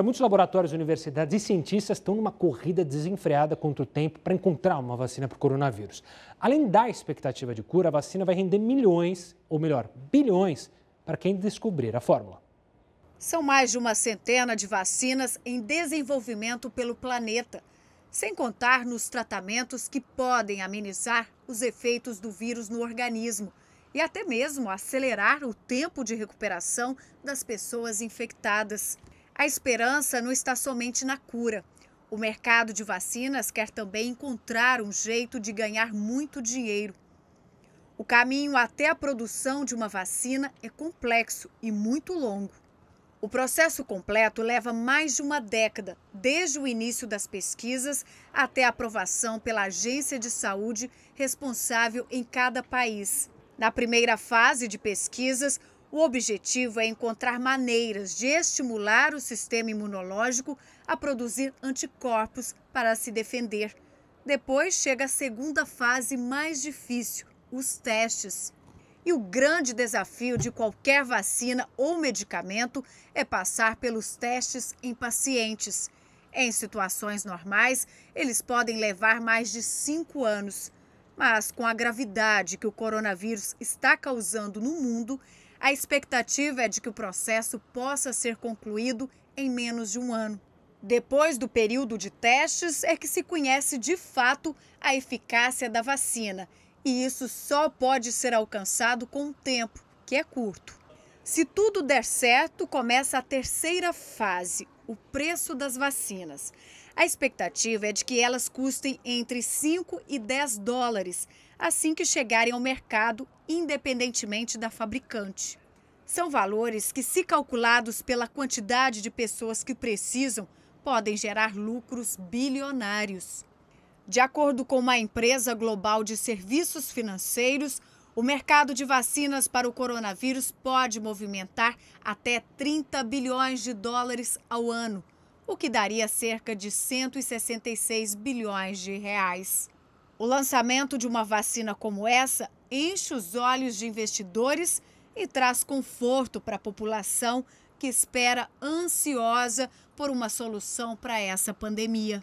muitos laboratórios, universidades e cientistas estão numa corrida desenfreada contra o tempo para encontrar uma vacina para o coronavírus. Além da expectativa de cura, a vacina vai render milhões, ou melhor, bilhões, para quem descobrir a fórmula. São mais de uma centena de vacinas em desenvolvimento pelo planeta, sem contar nos tratamentos que podem amenizar os efeitos do vírus no organismo e até mesmo acelerar o tempo de recuperação das pessoas infectadas. A esperança não está somente na cura. O mercado de vacinas quer também encontrar um jeito de ganhar muito dinheiro. O caminho até a produção de uma vacina é complexo e muito longo. O processo completo leva mais de uma década, desde o início das pesquisas até a aprovação pela agência de saúde responsável em cada país. Na primeira fase de pesquisas, o objetivo é encontrar maneiras de estimular o sistema imunológico a produzir anticorpos para se defender. Depois chega a segunda fase mais difícil, os testes. E o grande desafio de qualquer vacina ou medicamento é passar pelos testes em pacientes. Em situações normais, eles podem levar mais de cinco anos. Mas com a gravidade que o coronavírus está causando no mundo, a expectativa é de que o processo possa ser concluído em menos de um ano. Depois do período de testes é que se conhece de fato a eficácia da vacina, e isso só pode ser alcançado com um tempo, que é curto. Se tudo der certo, começa a terceira fase, o preço das vacinas. A expectativa é de que elas custem entre 5 e 10 dólares assim que chegarem ao mercado, independentemente da fabricante. São valores que, se calculados pela quantidade de pessoas que precisam, podem gerar lucros bilionários. De acordo com uma empresa global de serviços financeiros, o mercado de vacinas para o coronavírus pode movimentar até 30 bilhões de dólares ao ano o que daria cerca de 166 bilhões de reais. O lançamento de uma vacina como essa enche os olhos de investidores e traz conforto para a população que espera ansiosa por uma solução para essa pandemia.